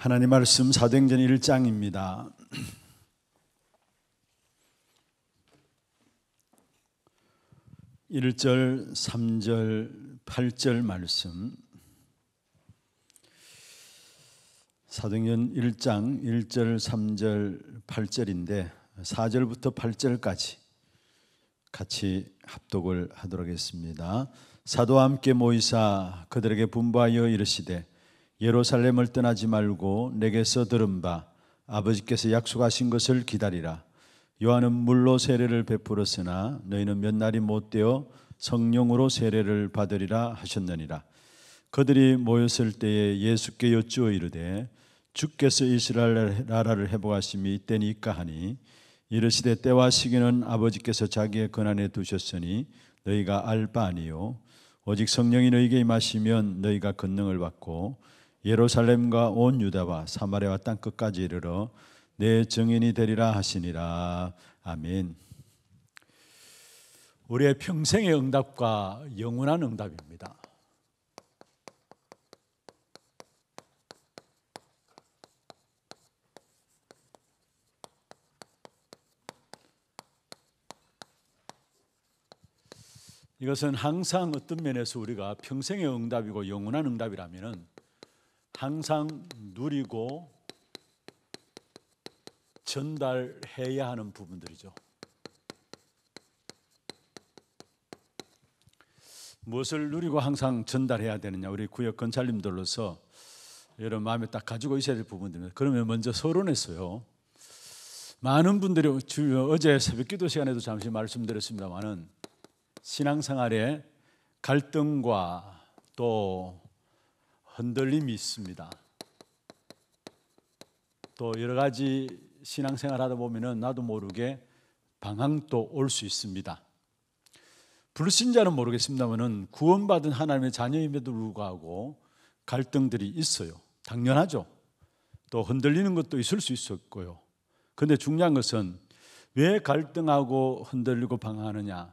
하나님 말씀 사도행전 1장입니다. (1절) (3절) (8절) 말씀 사도행전 1장 1절 3절 8절인데 4절부터 8절까지 같이 합독을 하도록 하겠습니다 사도와 함께 모이사 그들에게 분부하여 이르시되 예루살렘을 떠나지 말고 내게서 들은 바 아버지께서 약속하신 것을 기다리라. 요한은 물로 세례를 베풀었으나 너희는 몇 날이 못 되어 성령으로 세례를 받으리라 하셨느니라. 그들이 모였을 때에 예수께 여쭈어 이르되 주께서 이스라엘 나라를 회복하심이 이때니까 하니 이르시되 때와 시기는 아버지께서 자기의 권한에 두셨으니 너희가 알 바 아니요 오직 성령이 너희에게 임하시면 너희가 권능을 받고 예루살렘과 온 유다와 사마리아와 땅 끝까지 이르러 내 증인이 되리라 하시니라. 아멘. 우리의 평생의 응답과 영원한 응답입니다. 이것은 항상 어떤 면에서 우리가 평생의 응답이고 영원한 응답이라면은 항상 누리고 전달해야 하는 부분들이죠. 무엇을 누리고 항상 전달해야 되느냐? 우리 구역 건찰님들로서 여러분 마음에 딱 가지고 있어야 될 부분들입니다. 그러면 먼저 서론했어요. 많은 분들이 어제 새벽 기도 시간에도 잠시 말씀드렸습니다만은 신앙생활의 갈등과 또 흔들림이 있습니다. 또 여러 가지 신앙생활 하다 보면 나도 모르게 방황도 올 수 있습니다. 불신자는 모르겠습니다만은 구원받은 하나님의 자녀임에도 불구하고 갈등들이 있어요. 당연하죠. 또 흔들리는 것도 있을 수 있었고요. 근데 중요한 것은 왜 갈등하고 흔들리고 방황하느냐?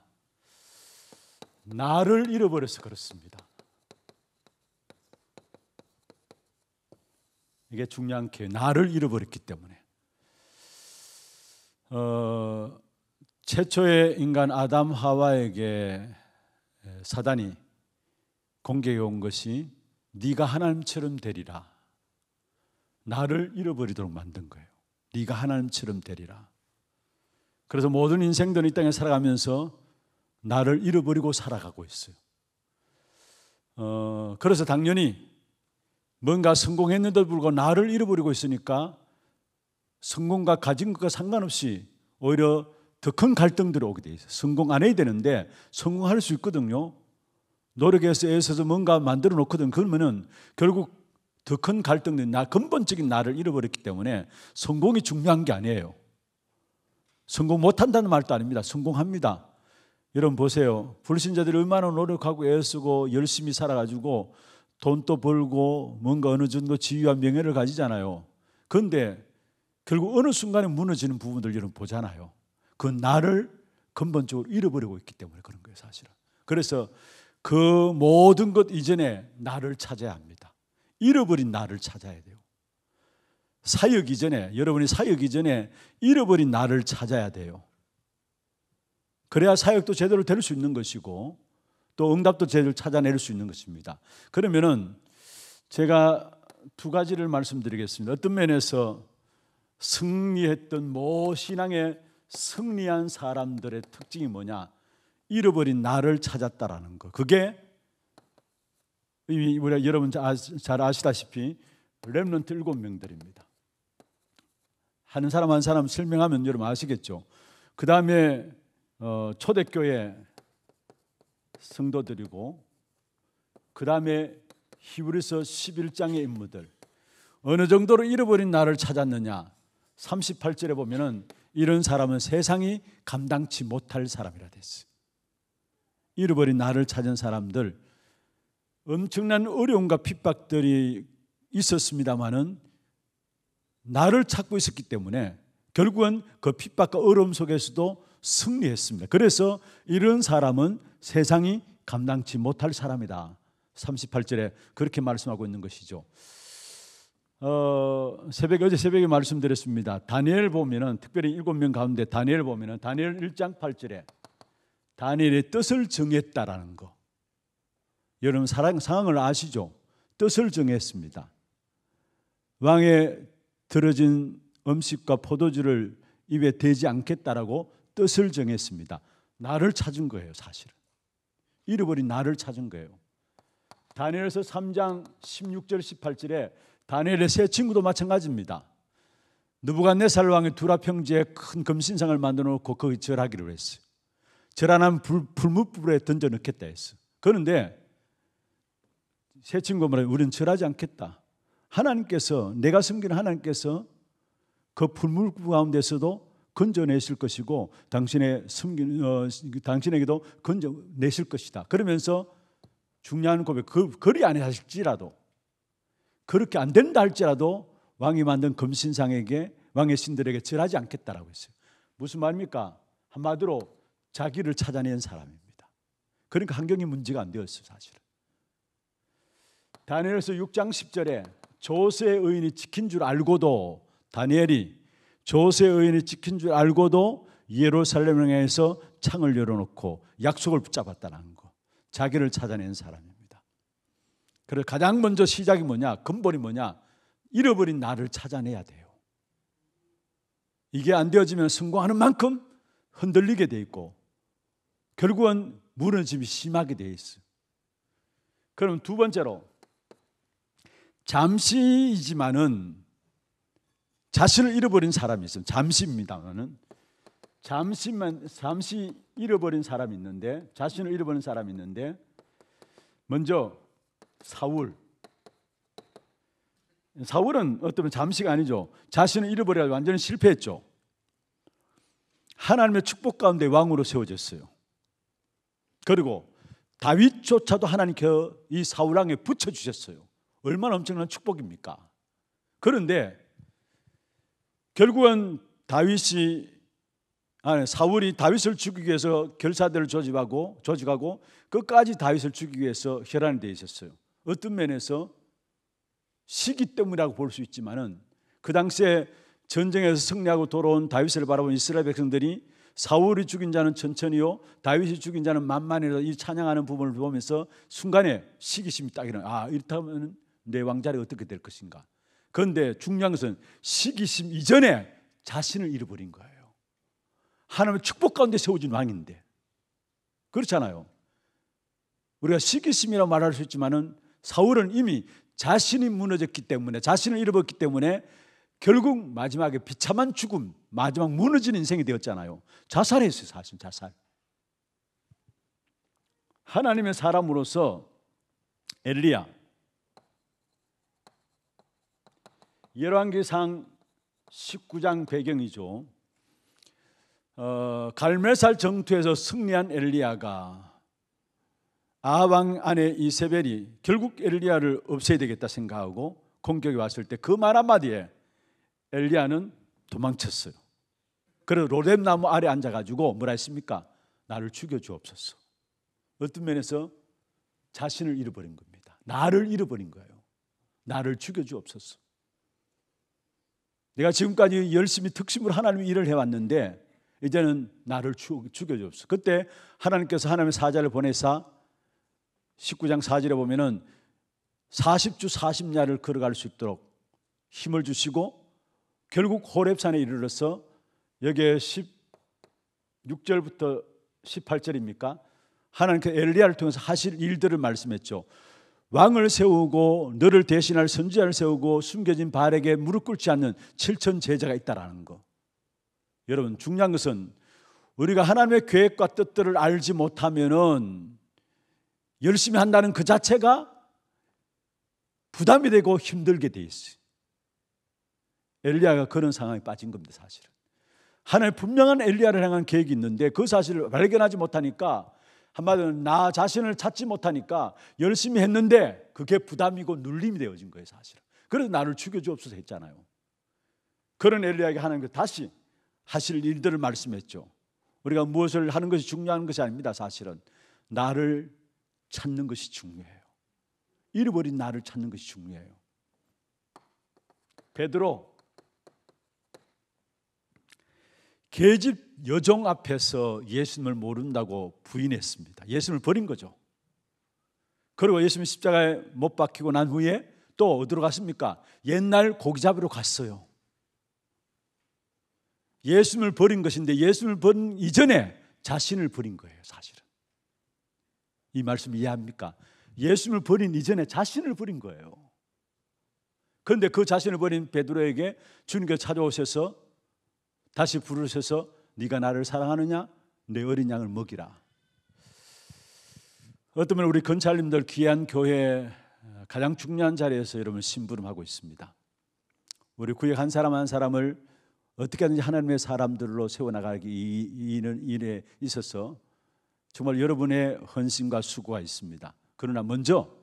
나를 잃어버려서 그렇습니다. 이게 중요한 게 나를 잃어버렸기 때문에. 어, 최초의 인간 아담 하와에게 사단이 공개해 온 것이 네가 하나님처럼 되리라. 나를 잃어버리도록 만든 거예요. 네가 하나님처럼 되리라. 그래서 모든 인생들이 이 땅에 살아가면서 나를 잃어버리고 살아가고 있어요. 어, 그래서 당연히 뭔가 성공했는데도 불구하고 나를 잃어버리고 있으니까 성공과 가진 것과 상관없이 오히려 더 큰 갈등들이 오게 돼 있어요. 성공 안 해야 되는데 성공할 수 있거든요. 노력해서 애써서 뭔가 만들어 놓거든. 그러면은 결국 더 큰 갈등들이 나 근본적인 나를 잃어버렸기 때문에 성공이 중요한 게 아니에요. 성공 못한다는 말도 아닙니다. 성공합니다. 여러분 보세요. 불신자들이 얼마나 노력하고 애쓰고 열심히 살아가지고 돈도 벌고 뭔가 어느 정도 지위와 명예를 가지잖아요. 그런데 결국 어느 순간에 무너지는 부분들 여러분 보잖아요. 그 나를 근본적으로 잃어버리고 있기 때문에 그런 거예요, 사실은. 그래서 그 모든 것 이전에 나를 찾아야 합니다. 잃어버린 나를 찾아야 돼요. 사역 이전에, 여러분이 사역 이전에 잃어버린 나를 찾아야 돼요. 그래야 사역도 제대로 될 수 있는 것이고, 또 응답도 제대로 찾아낼 수 있는 것입니다. 그러면은 제가 두 가지를 말씀드리겠습니다. 어떤 면에서 승리했던 모 신앙의 승리한 사람들의 특징이 뭐냐? 잃어버린 나를 찾았다라는 거. 그게 우리 여러분 잘 아시다시피 렘넌트 일곱 명들입니다. 한 사람 한 사람 설명하면 여러분 아시겠죠. 그 다음에 어, 초대교회 성도들이고 그 다음에 히브리서 11장의 인물들 어느 정도로 잃어버린 나를 찾았느냐 38절에 보면은 이런 사람은 세상이 감당치 못할 사람이라 됐어 잃어버린 나를 찾은 사람들 엄청난 어려움과 핍박들이 있었습니다마는 나를 찾고 있었기 때문에 결국은 그 핍박과 어려움 속에서도 승리했습니다. 그래서 이런 사람은 세상이 감당치 못할 사람이다. 38절에 그렇게 말씀하고 있는 것이죠. 어, 새벽 어제 새벽에 말씀드렸습니다. 다니엘 보면은 특별히 일곱 명 가운데 다니엘 보면은 다니엘 1장 8절에 다니엘의 뜻을 정했다라는 거. 여러분 사랑 상황을 아시죠? 뜻을 정했습니다. 왕에 들어진 음식과 포도주를 입에 대지 않겠다라고 뜻을 정했습니다. 나를 찾은 거예요, 사실은. 잃어버린 나를 찾은 거예요. 다니엘서 3장 16절 18절에 다니엘의 세 친구도 마찬가지입니다. 느부갓네살 왕의 두라 평지에 큰 금신상을 만들어 놓고 거기 절하기로 했어 절하면 불무불에 던져 넣겠다 했어. 그런데 세 친구 말해 우리는 절하지 않겠다. 하나님께서 내가 섬기는 하나님께서 그 불물 가운데서도 건져내실 것이고 당신의 숨긴 어, 당신에게도 건져내실 것이다. 그러면서 중요한 고백 그 거리 안에 하실지라도 그렇게 안 된다 할지라도 왕이 만든 금신상에게 왕의 신들에게 절하지 않겠다라고 했어요. 무슨 말입니까? 한마디로 자기를 찾아낸 사람입니다. 그러니까 환경이 문제가 안 되었어요, 사실은. 다니엘서 6장 10절에 조세 의인이 지킨 줄 알고도 다니엘이 조세 의인이 찍힌 줄 알고도 예루살렘을 해서 창을 열어놓고 약속을 붙잡았다는 거. 자기를 찾아낸 사람입니다. 그래서 가장 먼저 시작이 뭐냐? 근본이 뭐냐? 잃어버린 나를 찾아내야 돼요. 이게 안 되어지면 성공하는 만큼 흔들리게 돼 있고 결국은 무너짐이 심하게 돼 있어. 그럼 두 번째로 잠시이지만은 자신을 잃어버린 사람이 있어요 잠시입니다만은 잠시만 잠시 잃어버린 사람이 있는데 자신을 잃어버린 사람이 있는데 먼저 사울 사울은 어떤 잠시가 아니죠. 자신을 잃어버려 완전히 실패했죠. 하나님의 축복 가운데 왕으로 세워졌어요. 그리고 다윗조차도 하나님께 이 사울 왕에 붙여 주셨어요. 얼마나 엄청난 축복입니까? 그런데 결국은 다윗이 아니 사울이 다윗을 죽이기 위해서 결사대를 조직하고 조직하고 끝까지 다윗을 죽이기 위해서 혈안이 되어 있었어요. 어떤 면에서 시기 때문이라고 볼 수 있지만은 그 당시에 전쟁에서 승리하고 돌아온 다윗을 바라본 이스라엘 백성들이 사울이 죽인 자는 천천히요 다윗이 죽인 자는 만만히라 이 찬양하는 부분을 보면서 순간에 시기심이 딱 일어나. 아 이렇다면 내 왕자리 어떻게 될 것인가? 그런데 중요한 것은 시기심 이전에 자신을 잃어버린 거예요. 하나님의 축복 가운데 세워진 왕인데. 그렇잖아요. 우리가 시기심이라 말할 수 있지만은 사울은 이미 자신이 무너졌기 때문에 자신을 잃어버렸기 때문에 결국 마지막에 비참한 죽음, 마지막 무너진 인생이 되었잖아요. 자살했어요, 사실 자살. 하나님의 사람으로서 엘리야 열왕기상 19장 배경이죠. 어, 갈멜살 정투에서 승리한 엘리야가 아왕 아내 이세벨이 결국 엘리야를 없애야 되겠다 생각하고 공격이 왔을 때 그 말 한마디에 엘리야는 도망쳤어요. 그래 로뎀나무 아래 앉아가지고 뭐라 했습니까? 나를 죽여주옵소서. 어떤 면에서 자신을 잃어버린 겁니다. 나를 잃어버린 거예요. 나를 죽여주옵소서. 내가 지금까지 열심히 특심으로 하나님의 일을 해왔는데 이제는 나를 죽여줬어. 그때 하나님께서 하나님의 사자를 보내사 19장 4절에 보면은 40주 40야를 걸어갈 수 있도록 힘을 주시고 결국 호랩산에 이르러서 여기에 16절부터 18절입니까? 하나님께 엘리야를 통해서 하실 일들을 말씀했죠. 왕을 세우고 너를 대신할 선지자를 세우고 숨겨진 발에게 무릎 꿇지 않는 7천 제자가 있다라는 거. 여러분 중요한 것은 우리가 하나님의 계획과 뜻들을 알지 못하면은 열심히 한다는 그 자체가 부담이 되고 힘들게 돼 있어요. 엘리야가 그런 상황에 빠진 겁니다, 사실은. 하나의 분명한 엘리야를 향한 계획이 있는데 그 사실을 발견하지 못하니까 한마디로 나 자신을 찾지 못하니까 열심히 했는데 그게 부담이고 눌림이 되어진 거예요, 사실은. 그래서 나를 죽여주옵소서 했잖아요. 그런 엘리야에게 하나님께서 그 다시 하실 일들을 말씀했죠. 우리가 무엇을 하는 것이 중요한 것이 아닙니다, 사실은. 나를 찾는 것이 중요해요. 잃어버린 나를 찾는 것이 중요해요. 베드로 계집 여종 앞에서 예수님을 모른다고 부인했습니다. 예수님을 버린 거죠. 그리고 예수님 십자가에 못 박히고 난 후에 또 어디로 갔습니까? 옛날 고기잡이로 갔어요. 예수님을 버린 것인데 예수님을 버린 이전에 자신을 버린 거예요, 사실은. 이 말씀 이해합니까? 예수님을 버린 이전에 자신을 버린 거예요. 그런데 그 자신을 버린 베드로에게 주님께서 찾아오셔서 다시 부르셔서 네가 나를 사랑하느냐? 내 어린 양을 먹이라. 어쩌면 우리 건찰님들 귀한 교회 가장 중요한 자리에서 여러분 심부름하고 있습니다. 우리 구역 한 사람 한 사람을 어떻게 든지 하나님의 사람들로 세워나가기 이는 일에 있어서 정말 여러분의 헌신과 수고가 있습니다. 그러나 먼저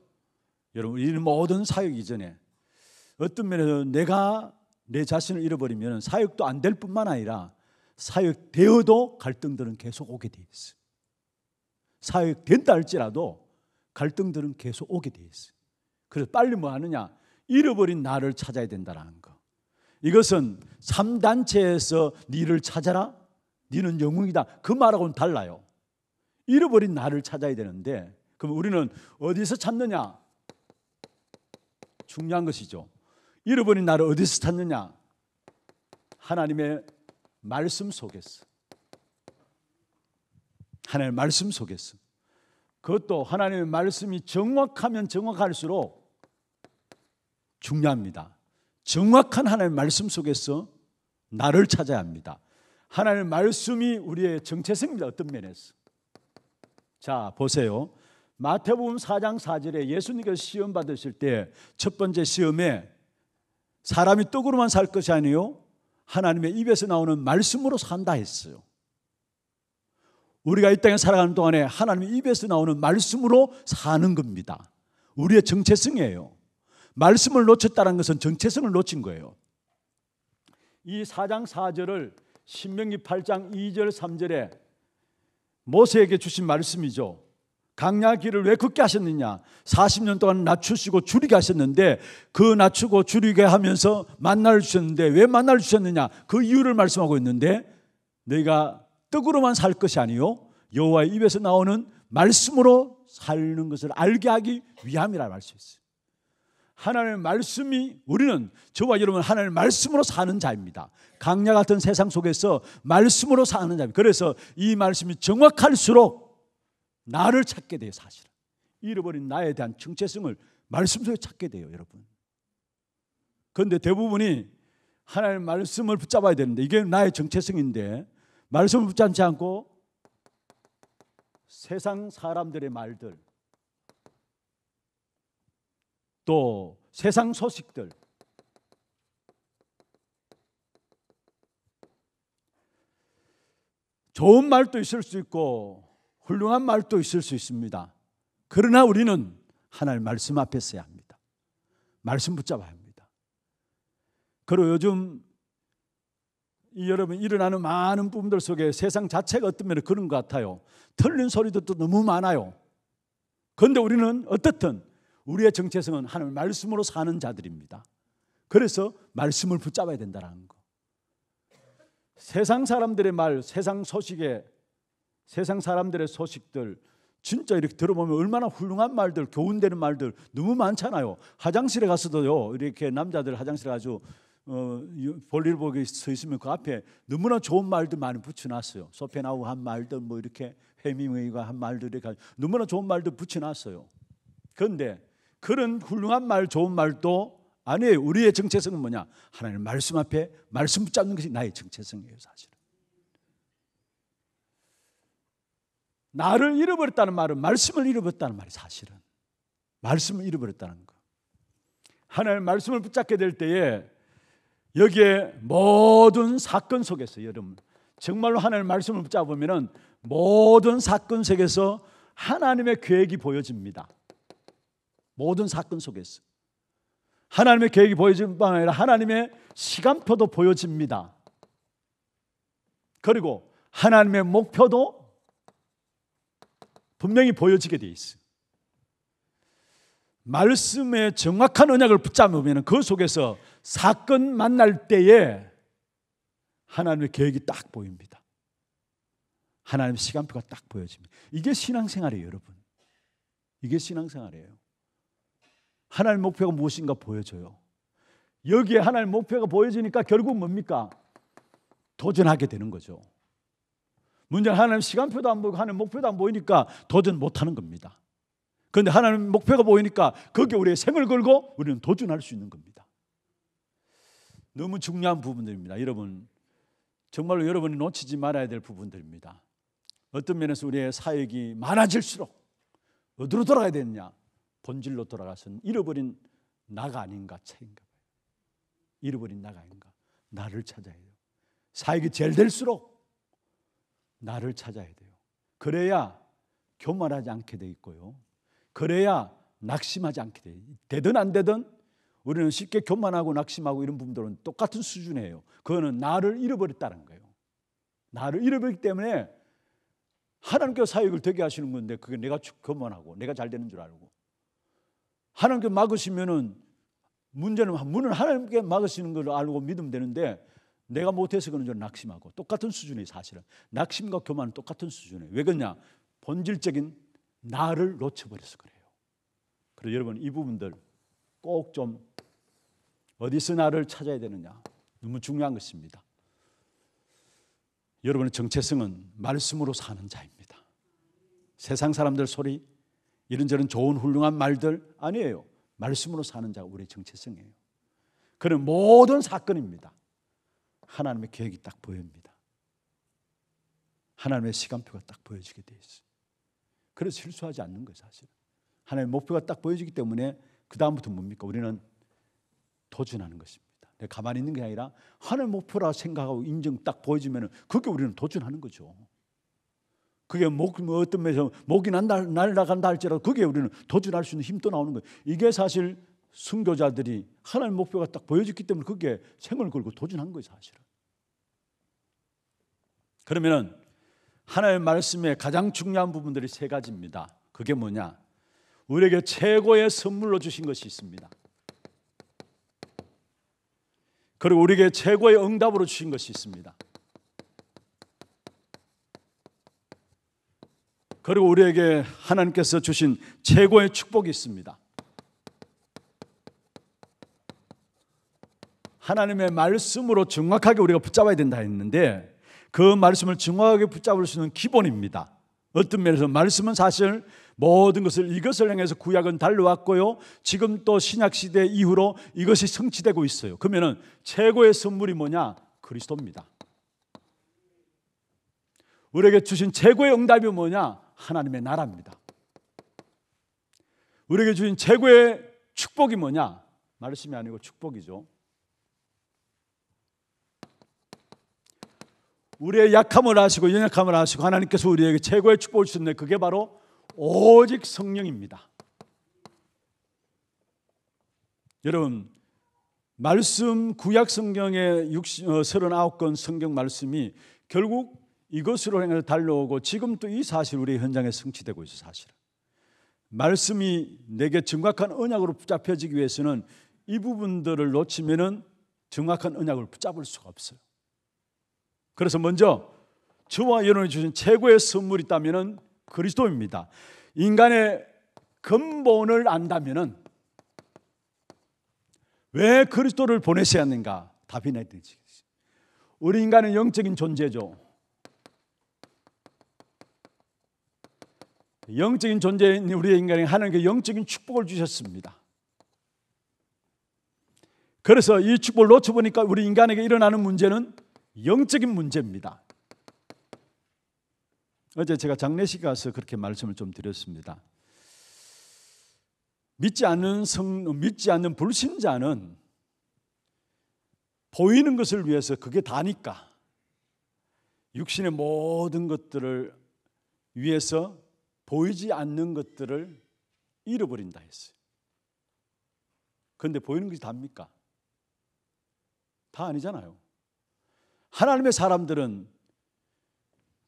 여러분 이 모든 사역 이전에 어떤 면에서 내가 내 자신을 잃어버리면 사역도 안 될 뿐만 아니라 사역되어도 갈등들은 계속 오게 돼 있어. 사역된다 할지라도 갈등들은 계속 오게 돼 있어. 그래서 빨리 뭐 하느냐? 잃어버린 나를 찾아야 된다라는 거. 이것은 3단체에서 니를 찾아라. 니는 영웅이다. 그 말하고는 달라요. 잃어버린 나를 찾아야 되는데 그럼 우리는 어디서 찾느냐? 중요한 것이죠. 여러분이 나를 어디서 찾느냐? 하나님의 말씀 속에서. 하나님의 말씀 속에서. 그것도 하나님의 말씀이 정확하면 정확할수록 중요합니다. 정확한 하나님의 말씀 속에서 나를 찾아야 합니다. 하나님의 말씀이 우리의 정체성입니다. 어떤 면에서. 자, 보세요. 마태복음 4장 4절에 예수님께서 시험 받으실 때 첫 번째 시험에 사람이 떡으로만 살 것이 아니요 하나님의 입에서 나오는 말씀으로 산다 했어요. 우리가 이 땅에 살아가는 동안에 하나님의 입에서 나오는 말씀으로 사는 겁니다. 우리의 정체성이에요. 말씀을 놓쳤다는 것은 정체성을 놓친 거예요. 이 4장 4절을 신명기 8장 2절 3절에 모세에게 주신 말씀이죠. 강약기를 왜그렇게 하셨느냐? 40년 동안 낮추시고 줄이게 하셨는데 그 낮추고 줄이게 하면서 만나를 주셨는데 왜 만나를 주셨느냐? 그 이유를 말씀하고 있는데 내가 떡으로만 살 것이 아니요 여호와의 입에서 나오는 말씀으로 살는 것을 알게 하기 위함이라 말씀했어요. 하나님의 말씀이 우리는 저와 여러분 하나님의 말씀으로 사는 자입니다. 강야 같은 세상 속에서 말씀으로 사는 자입니다. 그래서 이 말씀이 정확할수록 나를 찾게 돼요, 사실은. 잃어버린 나에 대한 정체성을 말씀 속에 찾게 돼요, 여러분. 그런데 대부분이 하나님의 말씀을 붙잡아야 되는데 이게 나의 정체성인데 말씀을 붙잡지 않고 세상 사람들의 말들 또 세상 소식들 좋은 말도 있을 수 있고 훌륭한 말도 있을 수 있습니다. 그러나 우리는 하나님 말씀 앞에 서야 합니다. 말씀 붙잡아야 합니다. 그리고 요즘 이 여러분 일어나는 많은 부분들 속에 세상 자체가 어떤 면에 그런 것 같아요. 틀린 소리도 또 너무 많아요. 그런데 우리는 어떻든 우리의 정체성은 하나님 말씀으로 사는 자들입니다. 그래서 말씀을 붙잡아야 된다는 거. 세상 사람들의 말, 세상 소식에 세상 사람들의 소식들 진짜 이렇게 들어보면 얼마나 훌륭한 말들, 교훈되는 말들 너무 많잖아요. 화장실에 가서도요. 이렇게 남자들 화장실에 가서 어, 볼일 보기 서 있으면 그 앞에 너무나 좋은 말들 많이 붙여놨어요. 소페나우 한 말들 뭐 이렇게 해밍웨이가 한 말들 이렇 너무나 좋은 말들 붙여놨어요. 그런데 그런 훌륭한 말, 좋은 말도 아니에요. 우리의 정체성은 뭐냐? 하나님 말씀 앞에 말씀 붙잡는 것이 나의 정체성이에요, 사실. 나를 잃어버렸다는 말은 말씀을 잃어버렸다는 말이 사실은 말씀을 잃어버렸다는 거. 하나님 말씀을 붙잡게 될 때에 여기에 모든 사건 속에서 여러분 정말로 하나님 말씀을 붙잡으면은 모든 사건 속에서 하나님의 계획이 보여집니다. 모든 사건 속에서 하나님의 계획이 보여지뿐 아니라 하나님의 시간표도 보여집니다. 그리고 하나님의 목표도 분명히 보여지게 돼 있어. 말씀의 정확한 언약을 붙잡으면 그 속에서 사건 만날 때에 하나님의 계획이 딱 보입니다. 하나님의 시간표가 딱 보여집니다. 이게 신앙생활이에요, 여러분. 이게 신앙생활이에요. 하나님의 목표가 무엇인가 보여줘요. 여기에 하나님의 목표가 보여지니까 결국 뭡니까? 도전하게 되는 거죠. 문제는 하나님 시간표도 안 보이고 하나님 목표도 안 보이니까 도전 못하는 겁니다. 그런데 하나님 목표가 보이니까 거기에 우리의 생을 걸고 우리는 도전할 수 있는 겁니다. 너무 중요한 부분들입니다. 여러분 정말로 여러분이 놓치지 말아야 될 부분들입니다. 어떤 면에서 우리의 사역이 많아질수록 어디로 돌아가야 되느냐? 본질로 돌아가서 잃어버린 나가 아닌가 책인가. 잃어버린 나가 아닌가. 나를 찾아야 해요. 사역이 제 될수록 나를 찾아야 돼요. 그래야 교만하지 않게 돼 있고요. 그래야 낙심하지 않게 돼. 되든 안 되든 우리는 쉽게 교만하고 낙심하고 이런 부분들은 똑같은 수준이에요. 그거는 나를 잃어버렸다는 거예요. 나를 잃어버렸기 때문에 하나님께 사역을 되게 하시는 건데 그게 내가 교만하고 내가 잘 되는 줄 알고 하나님께 막으시면은 문제는 문을 하나님께 막으시는 걸 알고 믿으면 되는데 내가 못해서 그런 줄 낙심하고 똑같은 수준이 사실은 낙심과 교만은 똑같은 수준이에요. 왜 그러냐? 본질적인 나를 놓쳐버려서 그래요. 그래서 여러분 이 부분들 꼭 좀 어디서 나를 찾아야 되느냐 너무 중요한 것입니다. 여러분의 정체성은 말씀으로 사는 자입니다. 세상 사람들 소리 이런저런 좋은 훌륭한 말들 아니에요. 말씀으로 사는 자가 우리의 정체성이에요. 그는 모든 사건입니다. 하나님의 계획이 딱 보입니다. 하나님의 시간표가 딱 보여지게 돼 있어요. 그래서 실수하지 않는 거예요, 사실은. 하나님의 목표가 딱 보여지기 때문에 그 다음부터 뭡니까? 우리는 도전하는 것입니다. 내가 가만히 있는 게 아니라 하나님 목표라 생각하고 인정 딱 보여지면은 그게 우리는 도전하는 거죠. 그게 목뭐 어떤 면에서 목이 날아간다 할지라도 그게 우리는 도전할 수 있는 힘도 나오는 거예요. 이게 사실 순교자들이 하나님 목표가 딱 보여졌기 때문에 그게 생을 걸고 도전한 거예요, 사실은. 그러면 하나님의 말씀의 가장 중요한 부분들이 세 가지입니다. 그게 뭐냐? 우리에게 최고의 선물로 주신 것이 있습니다. 그리고 우리에게 최고의 응답으로 주신 것이 있습니다. 그리고 우리에게 하나님께서 주신 최고의 축복이 있습니다. 하나님의 말씀으로 정확하게 우리가 붙잡아야 된다 했는데 그 말씀을 정확하게 붙잡을 수 있는 기본입니다. 어떤 면에서 말씀은 사실 모든 것을 이것을 향해서 구약은 달려왔고요. 지금 또 신약 시대 이후로 이것이 성취되고 있어요. 그러면은 최고의 선물이 뭐냐? 그리스도입니다. 우리에게 주신 최고의 응답이 뭐냐? 하나님의 나라입니다. 우리에게 주신 최고의 축복이 뭐냐? 말씀이 아니고 축복이죠. 우리의 약함을 아시고 연약함을 아시고 하나님께서 우리에게 최고의 축복을 주셨는데 그게 바로 오직 성령입니다. 여러분 말씀 구약 성경의 39건 어, 성경 말씀이 결국 이것으로 해서 달려오고 지금도 이 사실 우리 현장에 성취되고 있어 사실 말씀이 내게 정확한 언약으로 붙잡혀지기 위해서는 이 부분들을 놓치면은 정확한 언약을 붙잡을 수가 없어요. 그래서 먼저 주와 여러분이 주신 최고의 선물이 있다면 그리스도입니다. 인간의 근본을 안다면 왜 그리스도를 보내셨는가? 답이 내듯이. 우리 인간은 영적인 존재죠. 영적인 존재인 우리 인간이 하나님께 영적인 축복을 주셨습니다. 그래서 이 축복을 놓쳐보니까 우리 인간에게 일어나는 문제는 영적인 문제입니다. 어제 제가 장례식 가서 그렇게 말씀을 좀 드렸습니다. 믿지 않는 성, 믿지 않는 불신자는 보이는 것을 위해서 그게 다니까 육신의 모든 것들을 위해서 보이지 않는 것들을 잃어버린다 했어요. 그런데 보이는 것이 답니까? 다 아니잖아요. 하나님의 사람들은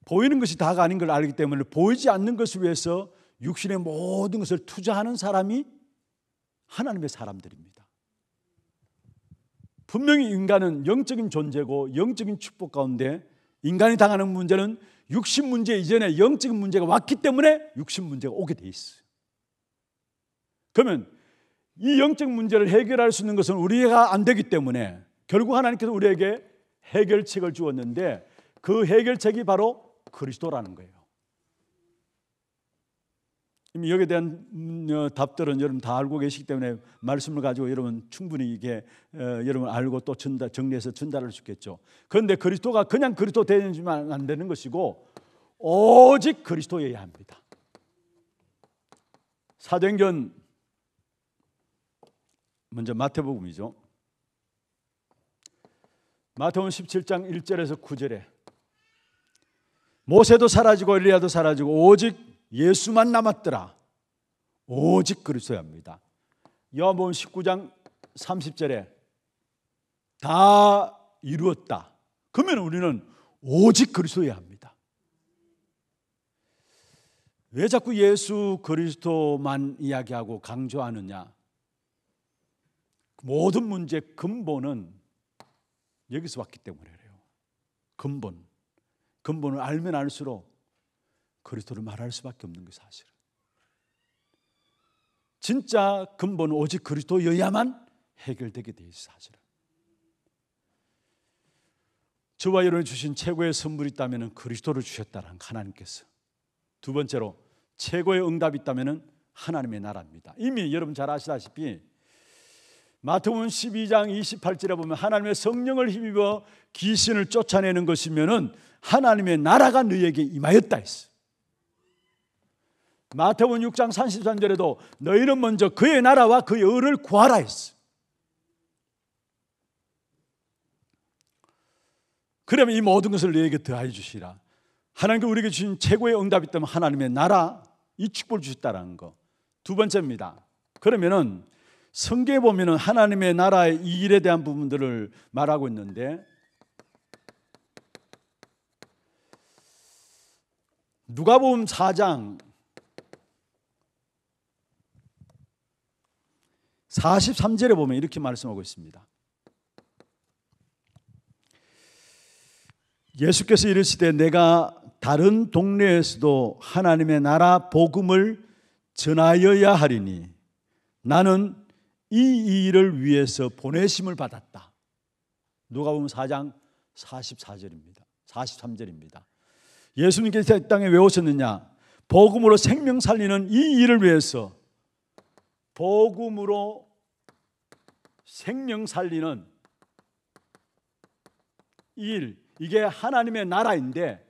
보이는 것이 다가 아닌 걸 알기 때문에 보이지 않는 것을 위해서 육신의 모든 것을 투자하는 사람이 하나님의 사람들입니다. 분명히 인간은 영적인 존재고 영적인 축복 가운데 인간이 당하는 문제는 육신 문제 이전에 영적인 문제가 왔기 때문에 육신 문제가 오게 돼 있어요. 그러면 이 영적 문제를 해결할 수 있는 것은 우리가 안 되기 때문에 결국 하나님께서 우리에게 해결책을 주었는데 그 해결책이 바로 그리스도라는 거예요. 이미 여기에 대한 어, 답들은 여러분 다 알고 계시기 때문에 말씀을 가지고 여러분 충분히 이게 어, 여러분 알고 또 전달, 정리해서 전달할 수 있겠죠. 그런데 그리스도가 그냥 그리스도 되는지만 안 되는 것이고 오직 그리스도여야 합니다. 사도행전 먼저 마태복음이죠. 마태원 17장 1절에서 9절에 모세도 사라지고 엘리야도 사라지고 오직 예수만 남았더라. 오직 그리스도입니다. 여보음 19장 30절에 다 이루었다. 그러면 우리는 오직 그리스도야 합니다. 왜 자꾸 예수 그리스도만 이야기하고 강조하느냐? 모든 문제 근본은 여기서 왔기 때문에 그래요. 근본. 근본을 알면 알수록 그리스도를 말할 수밖에 없는 게 사실은. 진짜 근본은 오직 그리스도여야만 해결되게 돼 있어 사실은. 저와 여러분 주신 최고의 선물이 있다면 그리스도를 주셨다는 하나님께서. 두 번째로 최고의 응답이 있다면 하나님의 나라입니다. 이미 여러분 잘 아시다시피 마태복 12장 28절에 보면 하나님의 성령을 힘입어 귀신을 쫓아내는 것이면은 하나님의 나라가 너희에게 임하였다 했어. 마태복 6장 33절에도 너희는 먼저 그의 나라와 그의 의를 구하라 했어. 그러면 이 모든 것을 너희에게 더하여 주시라. 하나님께 우리에게 주신 최고의 응답이 있다면 하나님의 나라 이 축복을 주셨다라는 거. 두 번째입니다. 그러면은 성경에 보면 하나님의 나라의 이 일에 대한 부분들을 말하고 있는데 누가복음 4장 43절에 보면 이렇게 말씀하고 있습니다. 예수께서 이르시되 내가 다른 동네에서도 하나님의 나라 복음을 전하여야 하리니 나는 이 일을 위해서 보내심을 받았다. 누가 보면 4장 44절입니다. 43절입니다. 예수님께서 이 땅에 왜 오셨느냐? 복음으로 생명 살리는 이 일을 위해서 복음으로 생명 살리는 일 이게 하나님의 나라인데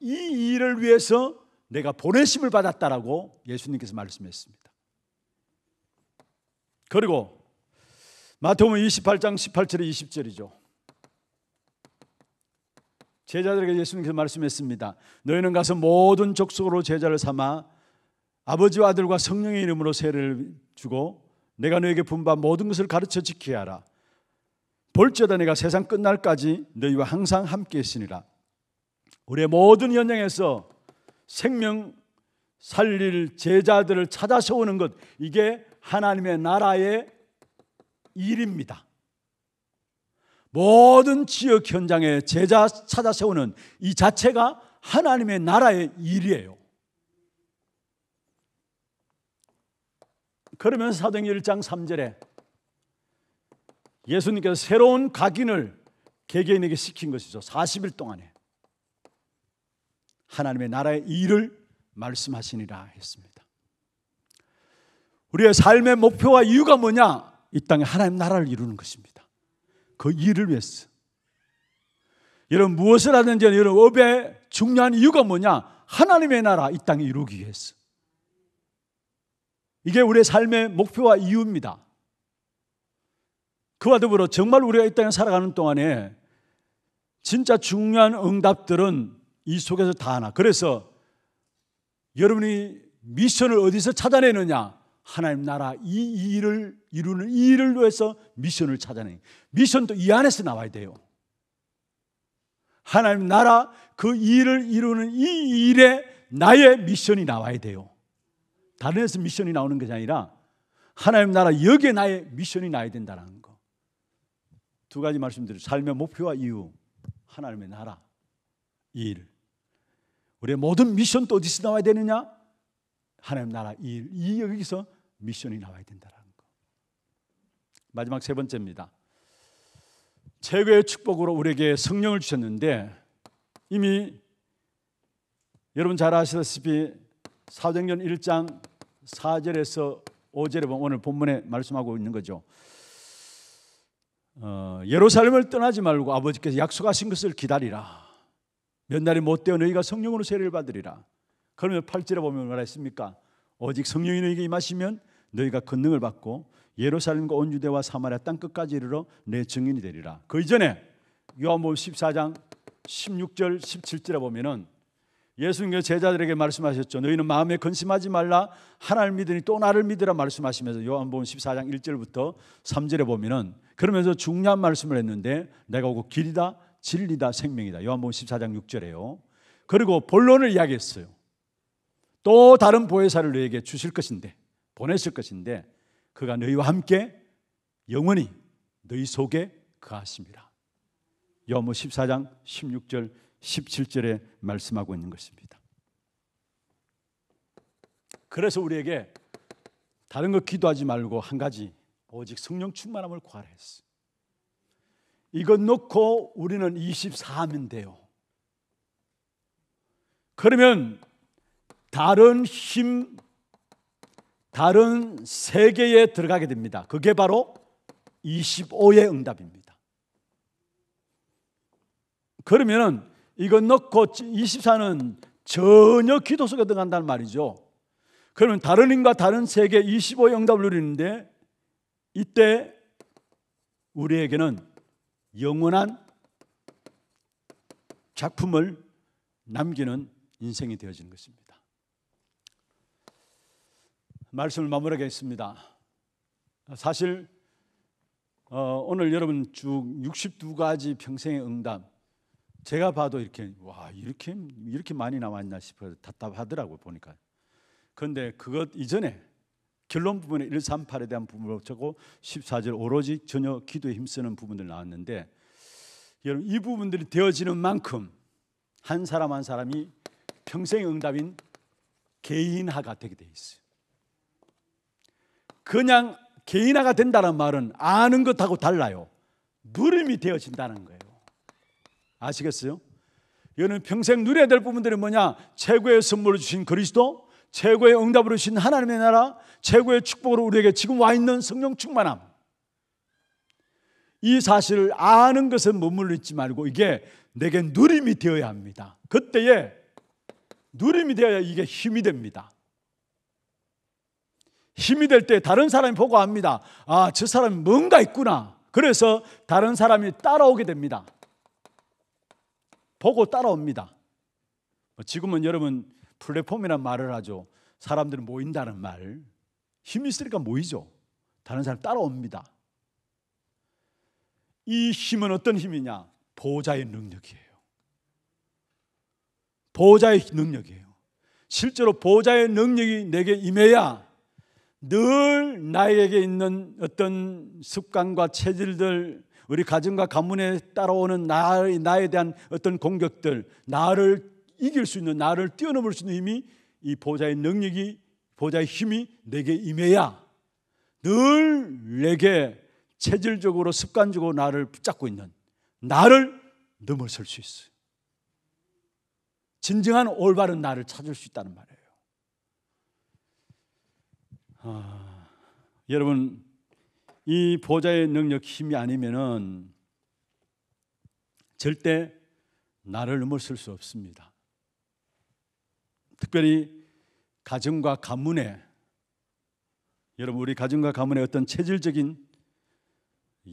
이 일을 위해서 내가 보내심을 받았다라고 예수님께서 말씀했습니다. 그리고 마태복음 28장 18절에 20절이죠. 제자들에게 예수님께서 말씀했습니다. 너희는 가서 모든 족속으로 제자를 삼아 아버지와 아들과 성령의 이름으로 세례를 주고 내가 너에게 분바 모든 것을 가르쳐 지키게 하라. 벌죄다 내가 세상 끝날까지 너희와 항상 함께 있으니라. 우리의 모든 현장에서 생명 살릴 제자들을 찾아서 오는 것 이게 하나님의 나라의 일입니다. 모든 지역 현장에 제자 찾아 세우는 이 자체가 하나님의 나라의 일이에요. 그러면서 사도행 1장 3절에 예수님께서 새로운 각인을 개개인에게 시킨 것이죠. 40일 동안에 하나님의 나라의 일을 말씀하시니라 했습니다. 우리의 삶의 목표와 이유가 뭐냐? 이 땅에 하나님 나라를 이루는 것입니다. 그 일을 위해서. 여러분, 무엇을 하든지 여러분, 업의 중요한 이유가 뭐냐? 하나님의 나라 이 땅에 이루기 위해서. 이게 우리의 삶의 목표와 이유입니다. 그와 더불어 정말 우리가 이 땅에 살아가는 동안에 진짜 중요한 응답들은 이 속에서 다 하나. 그래서 여러분이 미션을 어디서 찾아내느냐? 하나님 나라 이 일을 이루는 이 일을 위해서 미션을 찾아내. 미션도 이 안에서 나와야 돼요. 하나님 나라 그 일을 이루는 이 일에 나의 미션이 나와야 돼요. 다른 데서 미션이 나오는 것이 아니라 하나님 나라 여기에 나의 미션이 나야 된다는 거. 두 가지 말씀드려 삶의 목표와 이유. 하나님의 나라. 일. 우리의 모든 미션도 어디서 나와야 되느냐? 하나님 나라 일, 이 여기서 미션이 나와야 된다라는 거. 마지막 세 번째입니다. 최고의 축복으로 우리에게 성령을 주셨는데 이미 여러분 잘 아시다시피 사도행전 1장 4절에서 5절에 보면 오늘 본문에 말씀하고 있는 거죠. 어, 예루살렘을 떠나지 말고 아버지께서 약속하신 것을 기다리라. 몇 날이 못 되어 너희가 성령으로 세례를 받으리라. 그러면 팔절에 보면 뭐라 했습니까? 오직 성령이 너에게 임하시면 너희가 권능을 받고 예루살렘과 온 유대와 사마리아 땅 끝까지 이르러 내 증인이 되리라. 그 이전에 요한복음 14장 16절 17절에 보면은 예수님께서 제자들에게 말씀하셨죠. 너희는 마음에 근심하지 말라. 하나님 믿으니 또 나를 믿으라 말씀하시면서 요한복음 14장 1절부터 3절에 보면은 그러면서 중요한 말씀을 했는데 내가 오고 길이다 진리다 생명이다. 요한복음 14장 6절에요. 그리고 본론을 이야기했어요. 또 다른 보혜사를 너에게 주실 것인데 보내실 것인데 그가 너희와 함께 영원히 너희 속에 그하십니다. 여무 14장 16절 17절에 말씀하고 있는 것입니다. 그래서 우리에게 다른 거 기도하지 말고 한 가지 오직 성령 충만함을 구하라 했어. 이거 놓고 우리는 24하면 돼요. 그러면 다른 힘, 다른 세계에 들어가게 됩니다. 그게 바로 25의 응답입니다. 그러면은 이건 넣고 24는 전혀 기도 속에 들어간다는 말이죠. 그러면 다른 힘과 다른 세계 25의 응답을 누리는데 이때 우리에게는 영원한 작품을 남기는 인생이 되어지는 것입니다. 말씀을 마무리하겠습니다. 사실 어, 오늘 여러분 쭉 62가지 평생의 응답 제가 봐도 이렇게 와 이렇게 이렇게 많이 나왔나 싶어서 답답하더라고 보니까 그런데 그것 이전에 결론 부분에 1, 3, 8에 대한 부분을 적고 14절 오로지 전혀 기도에 힘쓰는 부분들 나왔는데 여러분 이 부분들이 되어지는 만큼 한 사람 한 사람이 평생의 응답인 개인화가 되게 돼 있어요 그냥 개인화가 된다는 말은 아는 것하고 달라요. 누림이 되어진다는 거예요. 아시겠어요? 여는 평생 누려야 될 부분들이 뭐냐? 최고의 선물을 주신 그리스도, 최고의 응답으 주신 하나님의 나라, 최고의 축복으로 우리에게 지금 와 있는 성령 충만함. 이 사실을 아는 것은 머물러 지 말고 이게 내게 누림이 되어야 합니다. 그때에 누림이 되어야 이게 힘이 됩니다. 힘이 될 때 다른 사람이 보고 합니다. 아, 저 사람이 뭔가 있구나. 그래서 다른 사람이 따라오게 됩니다. 보고 따라옵니다. 뭐 지금은 여러분 플랫폼이란 말을 하죠. 사람들이 모인다는 말. 힘이 있으니까 모이죠. 다른 사람 따라옵니다. 이 힘은 어떤 힘이냐? 보호자의 능력이에요. 보호자의 능력이에요. 실제로 보호자의 능력이 내게 임해야 늘 나에게 있는 어떤 습관과 체질들, 우리 가정과 가문에 따라오는 나 나에 대한 어떤 공격들, 나를 이길 수 있는, 나를 뛰어넘을 수 있는 힘이 이 보좌의 능력이, 보좌의 힘이 내게 임해야 늘 내게 체질적으로 습관적으로 나를 붙잡고 있는 나를 넘어설 수 있어요. 진정한 올바른 나를 찾을 수 있다는 말이에요. 아, 여러분 이 보좌의 능력 힘이 아니면은 절대 나를 넘어설 수 없습니다. 특별히 가정과 가문에 여러분 우리 가정과 가문의 어떤 체질적인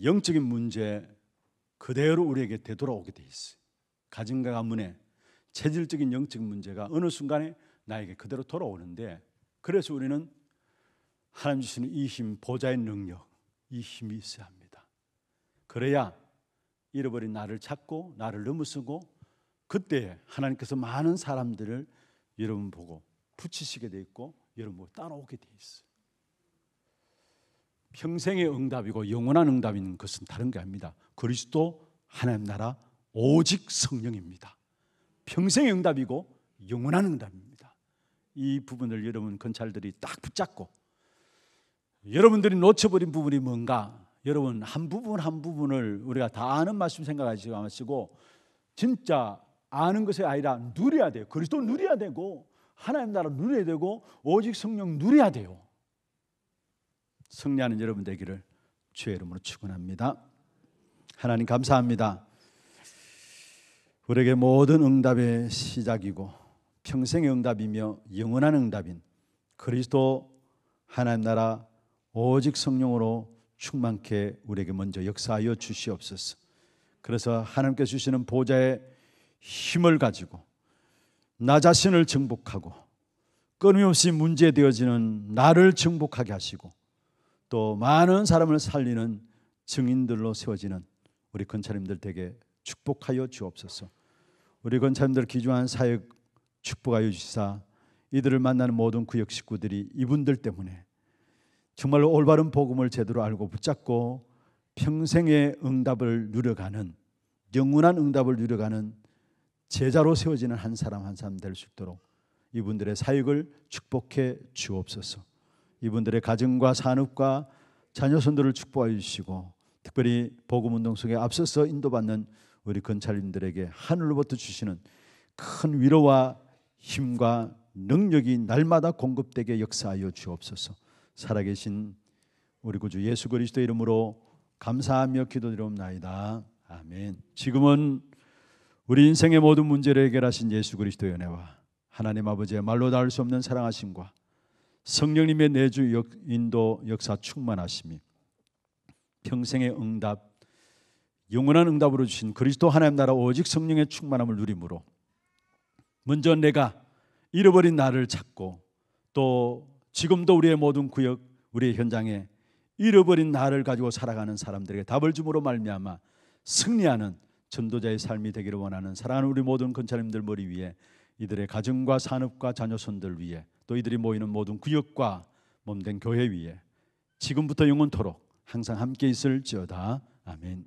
영적인 문제 그대로 우리에게 되돌아오게 돼 있어요. 가정과 가문의 체질적인 영적 문제가 어느 순간에 나에게 그대로 돌아오는데 그래서 우리는 하나님 주시는 이 힘, 보좌의 능력, 이 힘이 있어야 합니다. 그래야 잃어버린 나를 찾고 나를 넘어서고 그때 하나님께서 많은 사람들을 여러분 보고 붙이시게 돼 있고 여러분 따라오게 돼있어 평생의 응답이고 영원한 응답인 것은 다른 게 아닙니다. 그리스도 하나님 나라 오직 성령입니다. 평생의 응답이고 영원한 응답입니다. 이 부분을 여러분 건찰들이 딱 붙잡고 여러분들이 놓쳐버린 부분이 뭔가 여러분 한 부분 한 부분을 우리가 다 아는 말씀 생각하지 마시고 진짜 아는 것이 아니라 누려야 돼요. 그리스도 누려야 되고 하나님 나라 누려야 되고 오직 성령 누려야 돼요. 승리하는 여러분 되기를 주의 이름으로 축원합니다. 하나님 감사합니다. 우리에게 모든 응답의 시작이고 평생의 응답이며 영원한 응답인 그리스도 하나님 나라 오직 성령으로 충만케 우리에게 먼저 역사하여 주시옵소서. 그래서 하나님께 주시는 보좌의 힘을 가지고 나 자신을 정복하고 끊임없이 문제 되어지는 나를 정복하게 하시고 또 많은 사람을 살리는 증인들로 세워지는 우리 권사님들 되게 축복하여 주옵소서. 우리 권사님들 기중한 사역 축복하여 주시사 이들을 만나는 모든 구역 식구들이 이분들 때문에 정말로 올바른 복음을 제대로 알고 붙잡고 평생의 응답을 누려가는 영원한 응답을 누려가는 제자로 세워지는 한 사람 한 사람 될 수 있도록 이분들의 사역을 축복해 주옵소서. 이분들의 가정과 산업과 자녀 손들을 축복해 주시고 특별히 복음 운동 속에 앞서서 인도받는 우리 근찰님들에게 하늘로부터 주시는 큰 위로와 힘과 능력이 날마다 공급되게 역사하여 주옵소서. 살아계신 우리 구주 예수 그리스도 이름으로 감사하며 기도드리옵나이다. 아멘. 지금은 우리 인생의 모든 문제를 해결하신 예수 그리스도의 은혜와 하나님 아버지의 말로 닿을 수 없는 사랑하심과 성령님의 내주 역, 인도 역사 충만하심이 평생의 응답 영원한 응답으로 주신 그리스도 하나님 나라 오직 성령의 충만함을 누림으로 먼저 내가 잃어버린 나를 찾고 또 지금도 우리의 모든 구역, 우리의 현장에 잃어버린 나를 가지고 살아가는 사람들에게 답을 주므로 말미암아 승리하는 전도자의 삶이 되기를 원하는 사랑하는 우리 모든 권찰님들 머리 위에 이들의 가정과 산업과 자녀손들 위에 또 이들이 모이는 모든 구역과 몸된 교회 위에 지금부터 영원토록 항상 함께 있을지어다 아멘.